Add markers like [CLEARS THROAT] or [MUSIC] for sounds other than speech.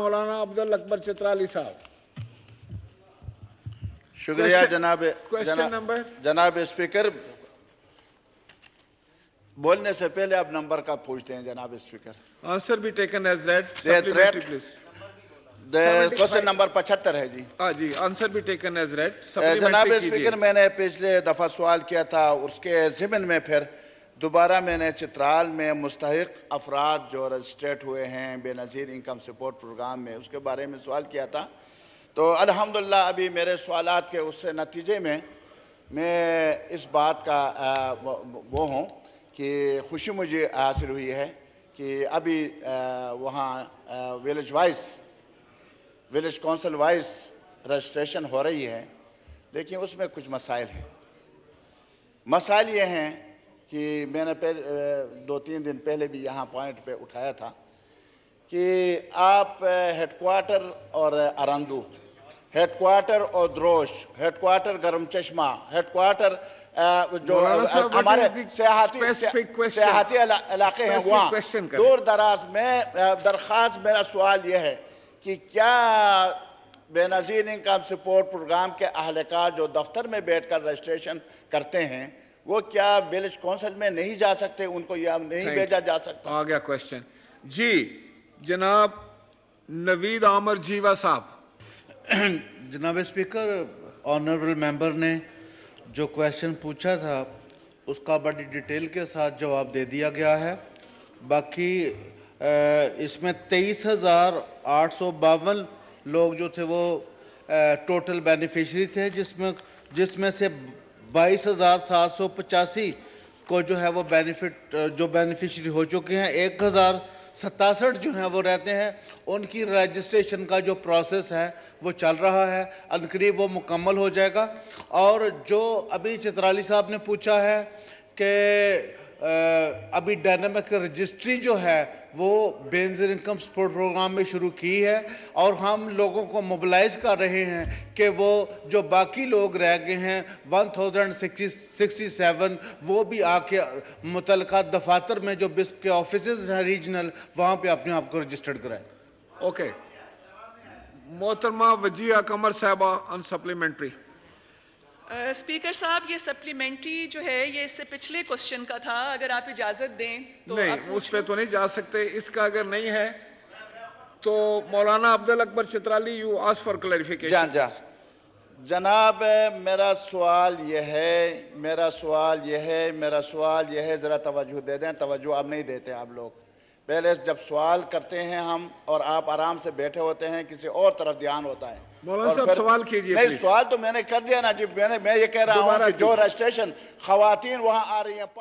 मौलाना अब्दुल अकबर चित्राली साहब शुक्रिया जनाब क्वेश्चन नंबर जनाब स्पीकर बोलने से पहले आप नंबर का पूछते हैं जनाब स्पीकर आंसर भी taken as read question number पचहत्तर है जी आ हाँ जी आंसर भी टेकन एज रेड जनाब स्पीकर मैंने पिछले दफा सवाल किया था उसके जिमिन में फिर दोबारा मैंने चित्राल में मुस्तक अफराद जो रजिस्ट्रेट हुए हैं बेनज़ीर इनकम सपोर्ट प्रोग्राम में उसके बारे में सवाल किया था तो अल्हम्दुलिल्लाह अभी मेरे सवाल के उससे नतीजे में मैं इस बात का वो हूँ कि खुशी मुझे हासिल हुई है कि अभी वहाँ village wise village council wise registration हो रही है लेकिन उसमें कुछ मसाइल हैं मसाइल ये हैं कि मैंने पहले दो तीन दिन पहले भी यहाँ पॉइंट पे उठाया था कि आप हेडक्वार्टर और अरंदू हेडक्वार्टर और द्रोश हेडक्वार्टर गर्म चश्मा हेडक्वार्टर जो हमारे सियाती इलाके हैं वहाँ दूर दराज में दरख्वास्त मेरा सवाल यह है कि क्या बेनजीर इनकम सपोर्ट प्रोग्राम के अहलकार जो दफ्तर में बैठकर रजिस्ट्रेशन करते हैं वो क्या विलेज काउंसिल में नहीं जा सकते उनको या नहीं भेजा जा सकता आ गया क्वेश्चन जी जनाब नवीद आमर जीवा साहब [CLEARS THROAT] जनाब स्पीकर ऑनरेबल मेंबर ने जो क्वेश्चन पूछा था उसका बड़ी डिटेल के साथ जवाब दे दिया गया है बाकी इसमें तेईस हज़ार आठ सौ बावन लोग जो थे वो टोटल बेनिफिशरी थे जिसमें जिसमें से बाईस हज़ार सात सौ पचासी को जो है वो बेनिफिट जो बेनिफिशरी हो चुके हैं एक हज़ार सतासठ जो हैं वो रहते हैं उनकी रजिस्ट्रेशन का जो प्रोसेस है वो चल रहा है अनकरीब वो मुकम्मल हो जाएगा और जो अभी चित्राली साहब ने पूछा है कि अभी डायनामिक रजिस्ट्री जो है वो बेंजर इनकम सपोर्ट प्रोग्राम में शुरू की है और हम लोगों को मोबलाइज कर रहे हैं कि वो जो बाकी लोग रह गए हैं वन थाउजेंड सिक्सटी सेवन वो भी आके मुतल दफातर में जो बिस्प के ऑफिस हैं रीजनल वहाँ पर अपने आप को रजिस्टर्ड कराएँ ओके मोहतरमा वजिया कमर साहबा अन सप्लीमेंट्री स्पीकर साहब ये सप्लीमेंट्री जो है ये इससे पिछले क्वेश्चन का था अगर आप इजाजत दें तो नहीं उस पर तो नहीं जा सकते इसका अगर नहीं है तो Maulana Abdul Akbar Chitrali you ask for clarification जा, जा। जनाब मेरा सवाल यह है मेरा सवाल यह है मेरा सवाल यह है ज़रा तवज्जो दे दें तवज्जो आप नहीं देते आप लोग पहले जब सवाल करते हैं हम और आप आराम से बैठे होते हैं किसी और तरफ ध्यान होता है सवाल कीजिए नहीं सवाल तो मैंने कर दिया ना जी मैंने मैं ये कह रहा हूँ जो रजिस्ट्रेशन खातन वहाँ आ रही है